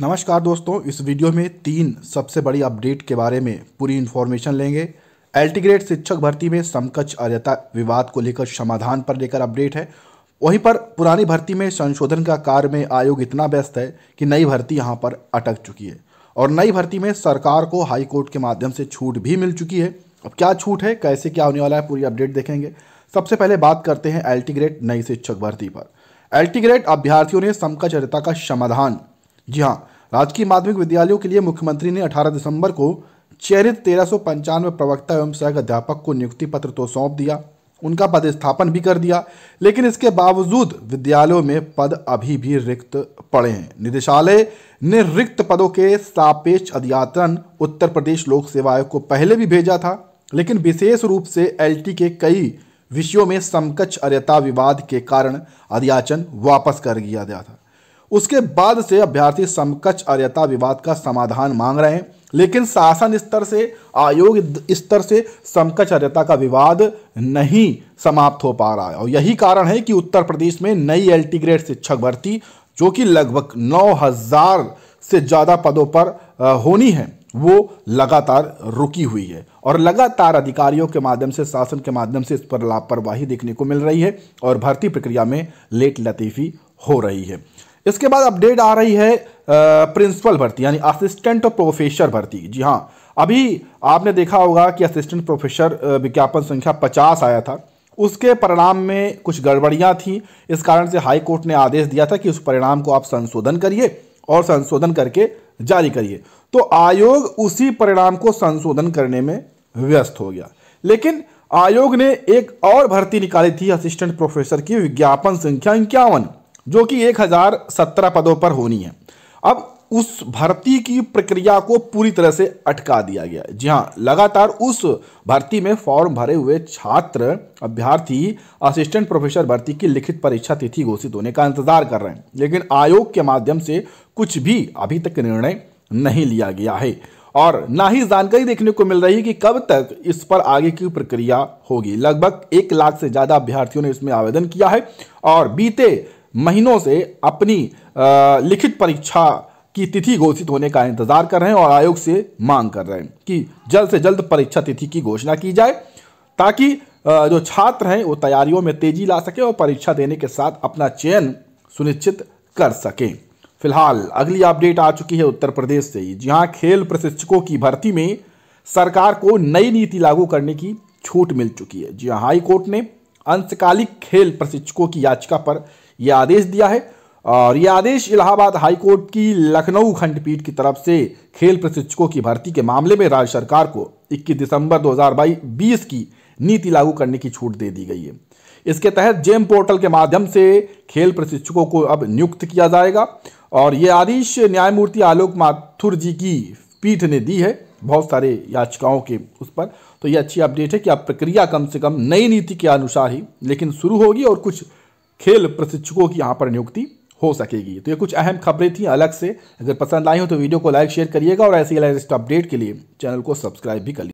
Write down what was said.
नमस्कार दोस्तों इस वीडियो में तीन सबसे बड़ी अपडेट के बारे में पूरी इन्फॉर्मेशन लेंगे एल्टीग्रेड शिक्षक भर्ती में समकक्ष अर्यता विवाद को लेकर समाधान पर लेकर अपडेट है वहीं पर पुरानी भर्ती में संशोधन का कार्य में आयोग इतना व्यस्त है कि नई भर्ती यहाँ पर अटक चुकी है और नई भर्ती में सरकार को हाईकोर्ट के माध्यम से छूट भी मिल चुकी है अब क्या छूट है कैसे क्या होने वाला है पूरी अपडेट देखेंगे सबसे पहले बात करते हैं एल्टीग्रेड नई शिक्षक भर्ती पर एल्टीग्रेड अभ्यर्थियों ने समकक्ष अर्यता का समाधान जी हाँ राजकीय माध्यमिक विद्यालयों के लिए मुख्यमंत्री ने 18 दिसंबर को चयनित तेरह प्रवक्ता एवं सहायक अध्यापक को नियुक्ति पत्र तो सौंप दिया उनका पदस्थापन भी कर दिया लेकिन इसके बावजूद विद्यालयों में पद अभी भी रिक्त पड़े हैं निदेशालय ने रिक्त पदों के सापेक्ष अध्यातन उत्तर प्रदेश लोक सेवा आयोग को पहले भी भेजा था लेकिन विशेष रूप से एलटी के कई विषयों में समकक्ष अर्यता विवाद के कारण अध्याचन वापस कर दिया गया था उसके बाद से अभ्यर्थी समकक्ष अर्यता विवाद का समाधान मांग रहे हैं लेकिन शासन स्तर से आयोग स्तर से समकक्ष अर्यता का विवाद नहीं समाप्त हो पा रहा है और यही कारण है कि उत्तर प्रदेश में नई एल ग्रेड शिक्षक भर्ती जो कि लगभग 9000 से ज़्यादा पदों पर होनी है वो लगातार रुकी हुई है और लगातार अधिकारियों के माध्यम से शासन के माध्यम से इस पर लापरवाही देखने को मिल रही है और भर्ती प्रक्रिया में लेट लतीफ़ी हो रही है इसके बाद अपडेट आ रही है प्रिंसिपल भर्ती यानी असिस्टेंट प्रोफेसर भर्ती जी हाँ अभी आपने देखा होगा कि असिस्टेंट प्रोफेसर विज्ञापन संख्या पचास आया था उसके परिणाम में कुछ गड़बड़ियाँ थी इस कारण से हाई कोर्ट ने आदेश दिया था कि उस परिणाम को आप संशोधन करिए और संशोधन करके जारी करिए तो आयोग उसी परिणाम को संशोधन करने में व्यस्त हो गया लेकिन आयोग ने एक और भर्ती निकाली थी असिस्टेंट प्रोफेसर की विज्ञापन संख्या इक्यावन जो कि एक हजार सत्रह पदों पर होनी है अब उस भर्ती की प्रक्रिया को पूरी तरह से अटका दिया गया जी हाँ लगातार उस भर्ती में फॉर्म भरे हुए छात्र अभ्यर्थी असिस्टेंट प्रोफेसर भर्ती की लिखित परीक्षा तिथि घोषित होने का इंतजार कर रहे हैं लेकिन आयोग के माध्यम से कुछ भी अभी तक निर्णय नहीं लिया गया है और ना ही जानकारी देखने को मिल रही है कि कब तक इस पर आगे की प्रक्रिया होगी लगभग एक लाख से ज़्यादा अभ्यर्थियों ने इसमें आवेदन किया है और बीते महीनों से अपनी लिखित परीक्षा की तिथि घोषित होने का इंतजार कर रहे हैं और आयोग से मांग कर रहे हैं कि जल्द से जल्द परीक्षा तिथि की घोषणा की जाए ताकि जो छात्र हैं वो तैयारियों में तेजी ला सकें और परीक्षा देने के साथ अपना चयन सुनिश्चित कर सकें फिलहाल अगली अपडेट आ चुकी है उत्तर प्रदेश से ही जहाँ खेल प्रशिक्षकों की भर्ती में सरकार को नई नीति लागू करने की छूट मिल चुकी है जी हाई कोर्ट ने अंशकालिक खेल प्रशिक्षकों की याचिका पर यह आदेश दिया है और यह आदेश इलाहाबाद हाईकोर्ट की लखनऊ खंडपीठ की तरफ से खेल प्रशिक्षकों की भर्ती के मामले में राज्य सरकार को 21 दिसंबर 2020 की नीति लागू करने की छूट दे दी गई है इसके तहत जेम पोर्टल के माध्यम से खेल प्रशिक्षकों को अब नियुक्त किया जाएगा और ये आदेश न्यायमूर्ति आलोक माथुर जी की पीठ ने दी है बहुत सारे याचिकाओं के उस पर तो ये अच्छी अपडेट है कि अब प्रक्रिया कम से कम नई नीति के अनुसार ही लेकिन शुरू होगी और कुछ खेल प्रशिक्षकों की यहाँ पर नियुक्ति हो सकेगी तो ये कुछ अहम खबरें थी अलग से अगर पसंद आई हो तो वीडियो को लाइक शेयर करिएगा और ऐसी लेटेस्ट अपडेट के लिए चैनल को सब्सक्राइब भी कर